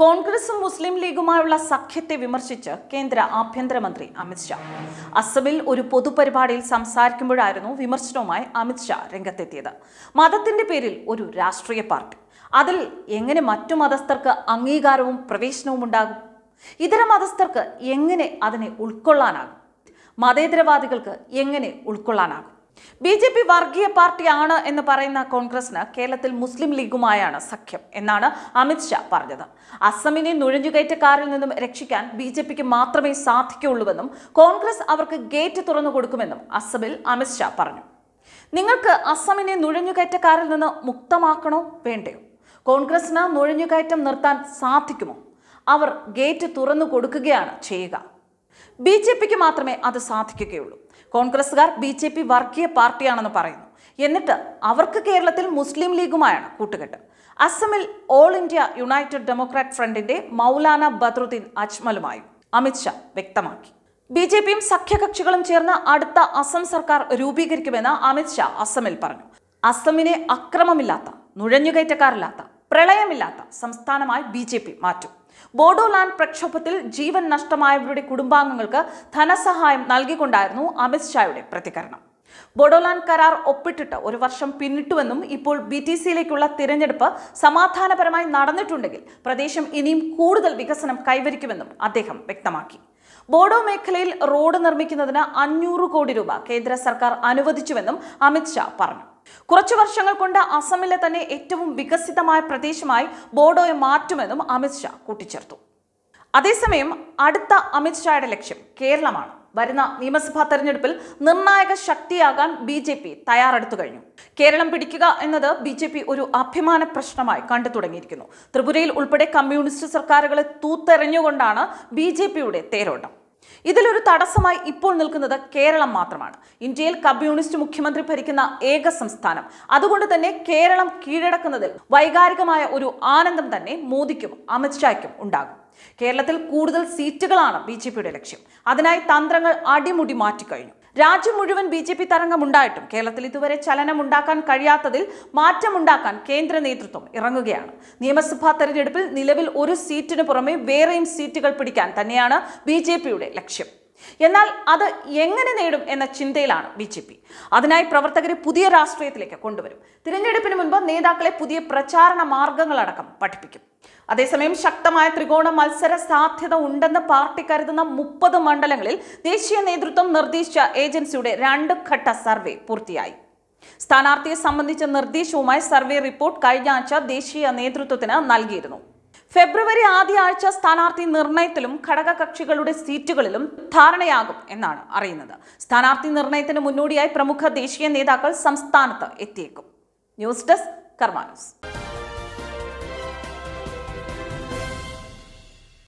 കോൺഗ്രസും മുസ്ലിം ലീഗുമായുള്ള സഖ്യത്തെ വിമർശിച്ച് കേന്ദ്ര ആഭ്യന്തരമന്ത്രി അമിത്ഷാ അസമിൽ ഒരു പൊതുപരിപാടിയിൽ സംസാരിക്കുമ്പോഴായിരുന്നു വിമർശനവുമായി അമിത്ഷാ രംഗത്തെത്തിയത് മതത്തിന്റെ പേരിൽ ഒരു രാഷ്ട്രീയ പാർട്ടി അതിൽ എങ്ങനെ മറ്റു മതസ്ഥർക്ക് അംഗീകാരവും പ്രവേശനവും ഉണ്ടാകും ഇതര മതസ്ഥർക്ക് എങ്ങനെ അതിനെ ഉൾക്കൊള്ളാനാകും മതേതരവാദികൾക്ക് എങ്ങനെ ഉൾക്കൊള്ളാനാകും ബി ജെ പി വർഗീയ പാർട്ടിയാണ് എന്ന് പറയുന്ന കോൺഗ്രസിന് കേരളത്തിൽ മുസ്ലിം ലീഗുമായാണ് സഖ്യം എന്നാണ് അമിത്ഷാ പറഞ്ഞത് അസമിനെ നുഴഞ്ഞുകയറ്റക്കാരിൽ നിന്നും രക്ഷിക്കാൻ ബി ജെ പിക്ക് മാത്രമേ സാധിക്കുകയുള്ളൂവെന്നും കോൺഗ്രസ് അവർക്ക് ഗേറ്റ് തുറന്നു കൊടുക്കുമെന്നും അസമിൽ അമിത്ഷാ പറഞ്ഞു നിങ്ങൾക്ക് അസമിനെ നുഴഞ്ഞുകയറ്റക്കാരിൽ നിന്ന് മുക്തമാക്കണോ വേണ്ടയോ കോൺഗ്രസിന് നുഴഞ്ഞുകയറ്റം നിർത്താൻ സാധിക്കുമോ അവർ ഗേറ്റ് തുറന്നു കൊടുക്കുകയാണ് ചെയ്യുക ബി ജെ പിക്ക് മാത്രമേ അത് സാധിക്കുകയുള്ളൂ കോൺഗ്രസ്സുകാർ ബി ജെ പി വർഗീയ പാർട്ടിയാണെന്ന് പറയുന്നു എന്നിട്ട് അവർക്ക് കേരളത്തിൽ മുസ്ലിം ലീഗുമായാണ് കൂട്ടുകെട്ട് അസമിൽ ഓൾ ഇന്ത്യ യുണൈറ്റഡ് ഡെമോക്രാറ്റ് ഫ്രണ്ടിന്റെ മൗലാന ബദ്രുദ്ദീൻ അജ്മലുമായി അമിത്ഷാ വ്യക്തമാക്കി ബി ജെ പിയും സഖ്യകക്ഷികളും ചേർന്ന് അടുത്ത അസം സർക്കാർ രൂപീകരിക്കുമെന്ന് അമിത്ഷാ അസമിൽ പറഞ്ഞു അസമിനെ അക്രമമില്ലാത്ത നുഴഞ്ഞുകയറ്റക്കാരില്ലാത്ത പ്രളയമില്ലാത്ത സംസ്ഥാനമായി ബി മാറ്റും ബോഡോലാൻഡ് പ്രക്ഷോഭത്തിൽ ജീവൻ നഷ്ടമായവരുടെ കുടുംബാംഗങ്ങൾക്ക് ധനസഹായം നൽകിക്കൊണ്ടായിരുന്നു അമിത്ഷായുടെ പ്രതികരണം ബോഡോലാൻഡ് കരാർ ഒപ്പിട്ടിട്ട് ഒരു വർഷം പിന്നിട്ടുവെന്നും ഇപ്പോൾ ബി ടി സിയിലേക്കുള്ള തിരഞ്ഞെടുപ്പ് സമാധാനപരമായി നടന്നിട്ടുണ്ടെങ്കിൽ പ്രദേശം ഇനിയും കൂടുതൽ വികസനം കൈവരിക്കുമെന്നും അദ്ദേഹം വ്യക്തമാക്കി ബോഡോ മേഖലയിൽ റോഡ് നിർമ്മിക്കുന്നതിന് അഞ്ഞൂറ് കോടി രൂപ കേന്ദ്ര സർക്കാർ അനുവദിച്ചുവെന്നും അമിത്ഷാ പറഞ്ഞു കുറച്ചു വർഷങ്ങൾ കൊണ്ട് അസമിലെ തന്നെ ഏറ്റവും വികസിതമായ പ്രദേശമായി ബോഡോയെ മാറ്റുമെന്നും അമിത്ഷാ കൂട്ടിച്ചേർത്തു അതേസമയം അടുത്ത അമിത്ഷായുടെ ലക്ഷ്യം കേരളമാണ് വരുന്ന നിയമസഭാ തെരഞ്ഞെടുപ്പിൽ നിർണായക ശക്തിയാകാൻ ബി ജെ പി തയ്യാറെടുത്തു കഴിഞ്ഞു കേരളം പിടിക്കുക എന്നത് ബി ജെ പി ഒരു അഭിമാന പ്രശ്നമായി കണ്ടു തുടങ്ങിയിരിക്കുന്നു ത്രിപുരയിൽ ഉൾപ്പെടെ കമ്മ്യൂണിസ്റ്റ് സർക്കാരുകളെ തൂത്തെറിഞ്ഞുകൊണ്ടാണ് ബി ജെ പിയുടെ തേരോട്ടം ഇതിലൊരു തടസ്സമായി ഇപ്പോൾ നിൽക്കുന്നത് കേരളം മാത്രമാണ് ഇന്ത്യയിൽ കമ്മ്യൂണിസ്റ്റ് മുഖ്യമന്ത്രി ഭരിക്കുന്ന ഏക സംസ്ഥാനം അതുകൊണ്ട് തന്നെ കേരളം കീഴടക്കുന്നതിൽ വൈകാരികമായ ഒരു ആനന്ദം തന്നെ മോദിക്കും അമിത്ഷായ്ക്കും ഉണ്ടാകും കേരളത്തിൽ കൂടുതൽ സീറ്റുകളാണ് ബി ലക്ഷ്യം അതിനായി തന്ത്രങ്ങൾ അടിമുടി മാറ്റിക്കഴിഞ്ഞു രാജ്യം മുഴുവൻ ബി ജെ പി തരംഗമുണ്ടായിട്ടും കേരളത്തിൽ ഇതുവരെ ചലനമുണ്ടാക്കാൻ കഴിയാത്തതിൽ മാറ്റമുണ്ടാക്കാൻ കേന്ദ്ര നേതൃത്വം ഇറങ്ങുകയാണ് നിയമസഭാ തെരഞ്ഞെടുപ്പിൽ നിലവിൽ ഒരു സീറ്റിന് പുറമെ വേറെയും സീറ്റുകൾ പിടിക്കാൻ തന്നെയാണ് ബി ലക്ഷ്യം എന്നാൽ അത് എങ്ങനെ നേടും എന്ന ചിന്തയിലാണ് ബി ജെ പി അതിനായി പ്രവർത്തകരെ പുതിയ രാഷ്ട്രീയത്തിലേക്ക് കൊണ്ടുവരും തിരഞ്ഞെടുപ്പിന് മുൻപ് നേതാക്കളെ പുതിയ പ്രചാരണ മാർഗങ്ങളടക്കം പഠിപ്പിക്കും അതേസമയം ശക്തമായ ത്രികോണ മത്സര സാധ്യത ഉണ്ടെന്ന് പാർട്ടി കരുതുന്ന മുപ്പത് മണ്ഡലങ്ങളിൽ ദേശീയ നേതൃത്വം നിർദ്ദേശിച്ച ഏജൻസിയുടെ രണ്ട് ഘട്ട സർവേ പൂർത്തിയായി സ്ഥാനാർത്ഥിയെ സംബന്ധിച്ച നിർദ്ദേശവുമായി സർവേ റിപ്പോർട്ട് കഴിഞ്ഞ ആഴ്ച ദേശീയ നേതൃത്വത്തിന് നൽകിയിരുന്നു ഫെബ്രുവരി ആദ്യ ആഴ്ച സ്ഥാനാർത്ഥി നിർണയത്തിലും ഘടകകക്ഷികളുടെ സീറ്റുകളിലും ധാരണയാകും എന്നാണ് അറിയുന്നത് സ്ഥാനാർത്ഥി നിർണയത്തിന് മുന്നോടിയായി പ്രമുഖ ദേശീയ നേതാക്കൾ സംസ്ഥാനത്ത് എത്തിയേക്കും ന്യൂസ് ഡെസ്ക് കർമാനൂസ്